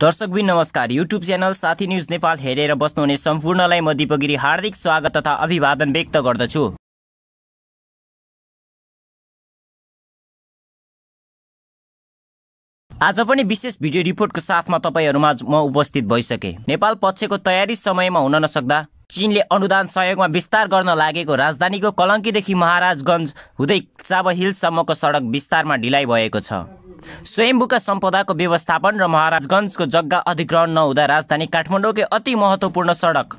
दर्शकबिन नमस्कार YouTube channel Sathi news Nepal हेरेर बस्नुहुने सम्पूर्णलाई म दिपगिरी हार्दिक स्वागत तथा अभिवादन व्यक्त गर्दछु आज पनि विशेष भिडियो रिपोर्टको साथमा तपाईँहरूमा म उपस्थित भइसके नेपाल पक्षको तयारी समयमा हुन नसक्दा चीनले अनुदान सहयोगमा विस्तार गर्न लागेको राजधानीको कलङ्कीदेखि महाराजगञ्ज हुँदै चाब हिलसम्मको सडक विस्तारमा ढिलाइ भएको छ स्वयम्भूका सम्पदाको व्यवस्थापन र महाराजगञ्जको जग्गा अधिग्रहण नहुँदा राजधानी काठमाडौँकै अति महत्त्वपूर्ण सडक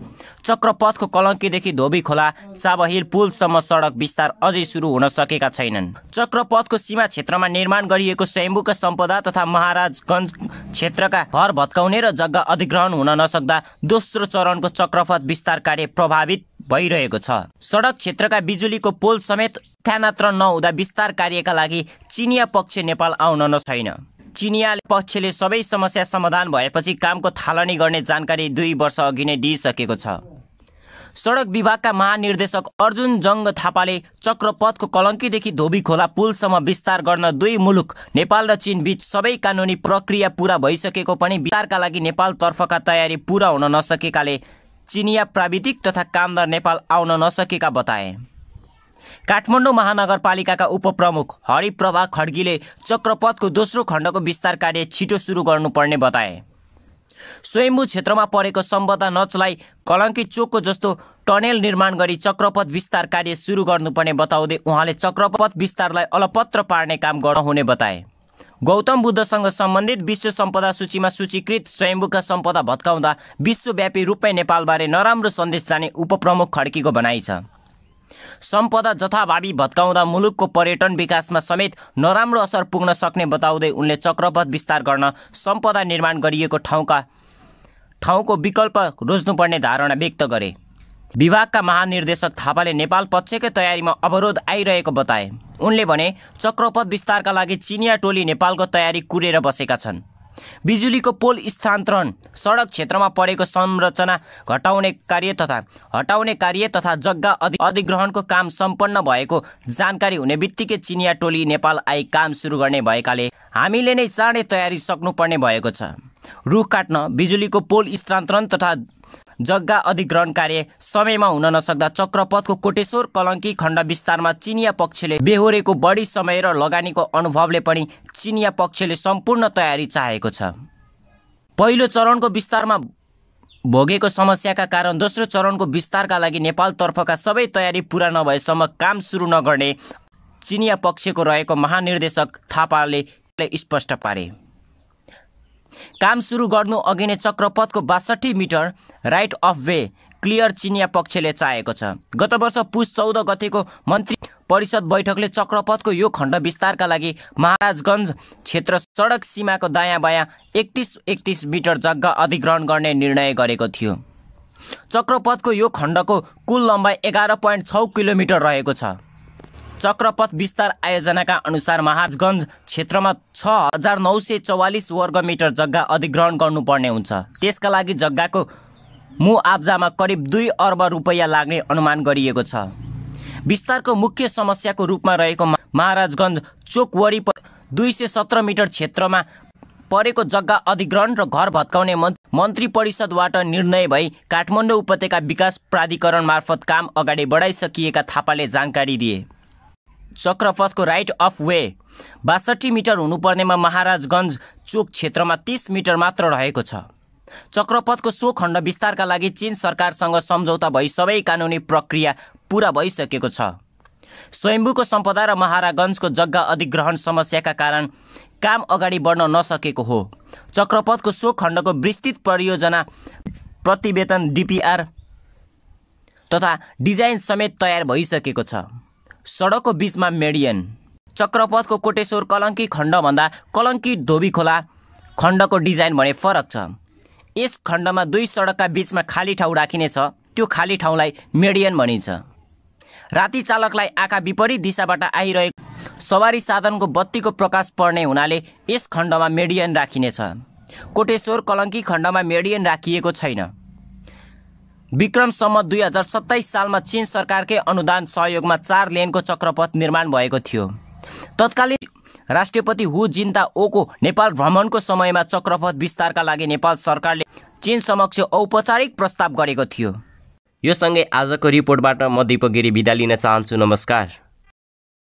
चक्रपथको कलङ्कीदेखि धोबी खोला चाबहिल पुलसम्म सडक विस्तार अझै सुरु हुन सकेका छैनन् चक्रपथको सीमा क्षेत्रमा निर्माण गरिएको स्वयम्भूका सम्पदा तथा महाराजगञ्ज क्षेत्रका घर भत्काउने र जग्गा अधिग्रहण हुन नसक्दा दोस्रो चरणको चक्रपथ विस्तार कार्य प्रभावित भइरहेको छ सडक क्षेत्रका बिजुलीको पोल समेत स्थानान्तरण नहुँदा विस्तार कार्यका लागि चिनिया पक्ष नेपाल आउन न छैन चिनिया पक्षले सबै समस्या समाधान भएपछि कामको थालनी गर्ने जानकारी दुई वर्ष अघि नै दिइसकेको छ सडक विभागका महानिर्देशक अर्जुन जङ्ग थापाले चक्रपथको कलङ्कीदेखि धोबी खोला पुलसम्म विस्तार गर्न दुई मुलुक नेपाल र चीनबीच सबै कानुनी प्रक्रिया पुरा भइसकेको पनि विस्तारका लागि नेपालतर्फका तयारी पुरा हुन नसकेकाले चिनिया प्राविधिक तथा कामदार नेपाल आउन नसकेका बताए काठमाडौँ महानगरपालिकाका उपप्रमुख हरिप्रभा खड्गीले चक्रपथको दोस्रो खण्डको विस्तार कार्य छिटो सुरु गर्नुपर्ने बताए स्वयम्भू क्षेत्रमा परेको सम्बद्ध नचलाई कलङ्की चोकको जस्तो टनेल निर्माण गरी चक्रपथ विस्तार कार्य सुरु गर्नुपर्ने बताउँदै उहाँले चक्रपथ विस्तारलाई अलपत्र पार्ने काम गर्नुहुने बताए गौतम बुद्धसँग सम्बन्धित विश्व सम्पदा सूचीमा सूचीकृत स्वयम्भूका सम्पदा भत्काउँदा विश्वव्यापी रूपमै नेपालबारे नराम्रो सन्देश जाने उपप्रमुख खड्कीको भनाइ छ सम्पदा जथाभावी भत्काउँदा मुलुकको पर्यटन विकासमा समेत नराम्रो असर पुग्न सक्ने बताउँदै उनले चक्रपथ विस्तार गर्न सम्पदा निर्माण गरिएको ठाउँका ठाउँको विकल्प रोज्नुपर्ने धारणा व्यक्त गरे विभागका महानिर्देशक थापाले नेपाल पक्षकै तयारीमा अवरोध आइरहेको बताए उनले भने चक्रपथ विस्तारका लागि चिनिया टोली नेपालको तयारी कुरेर बसेका छन् बिजुलीको पोल स्थानान्तरण सडक क्षेत्रमा परेको संरचना घटाउने कार्य तथा हटाउने कार्य तथा जग्गा अधिग्रहणको काम सम्पन्न भएको जानकारी हुने बित्तिकै चिनिया टोली नेपाल आई काम सुरु गर्ने भएकाले हामीले नै चाँडै तयारी सक्नुपर्ने भएको छ रुख काट्न बिजुलीको पोल स्थानान्तरण तथा जग्गा अधिग्रहण कार्य समयमा हुन नसक्दा चक्रपथको कोटेश्वर कलङ्की खण्ड विस्तारमा चिनिया पक्षले बेहोरेको बढी समय र लगानीको अनुभवले पनि चिनिया पक्षले सम्पूर्ण तयारी चाहेको छ पहिलो चरणको विस्तारमा भोगेको समस्याका कारण दोस्रो चरणको विस्तारका लागि नेपालतर्फका सबै तयारी पुरा नभएसम्म काम सुरु नगर्ने चिनिया पक्षको रहेको महानिर्देशक थापाले स्पष्ट पारे काम सुरु गर्नु अघि नै चक्रपथको बासठी meter right of way clear चिनिया पक्षले चाहेको छ गत वर्ष पुस चौध गतेको मन्त्री परिषद बैठकले चक्रपथको यो खण्ड विस्तारका लागि महाराजगञ्ज क्षेत्र सडक सीमाको दायाँ बायाँ एकतिस एकतिस मिटर जग्गा अधिग्रहण गर्ने निर्णय गरेको थियो चक्रपथको यो खण्डको कुल लम्बाइ एघार पोइन्ट छ किलोमिटर रहेको छ चक्रपथ विस्तार आयोजनाका अनुसार महाजगञ्ज क्षेत्रमा छ हजार नौ सय चौवालिस वर्ग मिटर जग्गा अधिग्रहण गर्नुपर्ने हुन्छ त्यसका लागि जग्गाको मुआब्जामा करिब दुई अर्ब रुपैयाँ लाग्ने अनुमान गरिएको छ विस्तारको मुख्य समस्याको रूपमा रहेको महाराजगञ्ज चोक वरिपरि दुई सय सत्र मिटर क्षेत्रमा परेको जग्गा अधिग्रहण र घर भत्काउने मन्त्री परिषदबाट निर्णय भई काठमाडौँ उपत्यका विकास प्राधिकरण मार्फत काम अगाडि बढाइसकिएका थापाले जानकारी दिए चक्रपथको राइट अफ वे बासठी मिटर हुनुपर्नेमा महाराजगञ्ज चोक क्षेत्रमा तिस मिटर मात्र रहेको छ चक्रपथको सो खण्ड विस्तारका लागि चीन सरकारसँग सम्झौता भई सबै कानुनी प्रक्रिया पुरा भइसकेको छ स्वयम्भूको सम्पदा र महाराजगञ्जको जग्गा अधिग्रहण समस्याका कारण काम अगाडि बढ्न नसकेको हो चक्रपथको सो खण्डको विस्तृत परियोजना प्रतिवेदन डिपिआर तथा डिजाइन समेत तयार भइसकेको छ सडकको बिचमा मेडियन चक्रपथको कोटेश्वर कलङ्की खण्डभन्दा कलङ्की धोबी खोला खण्डको डिजाइन भने फरक छ यस खण्डमा दुई सडकका बिचमा खाली ठाउँ राखिनेछ त्यो खाली ठाउँलाई मेडियन भनिन्छ राति चालकलाई आँखा विपरीत दिशाबाट आइरहेको सवारी साधनको बत्तीको प्रकाश पर्ने हुनाले यस खण्डमा मेडियन राखिनेछ कोटेश्वर कलङ्की खण्डमा मेडियन राखिएको छैन विक्रमसम्म दुई हजार सत्ताइस सालमा चीन सरकारकै अनुदान सहयोगमा चार लेनको चक्रपथ निर्माण भएको थियो तत्कालीन राष्ट्रपति हु जिन्ता ओको नेपाल भ्रमणको समयमा चक्रपथ विस्तारका लागि नेपाल सरकारले चीन समक्ष औपचारिक प्रस्ताव गरेको थियो यो सँगै आजको रिपोर्टबाट म दिपगिरी बिदा लिन चाहन्छु नमस्कार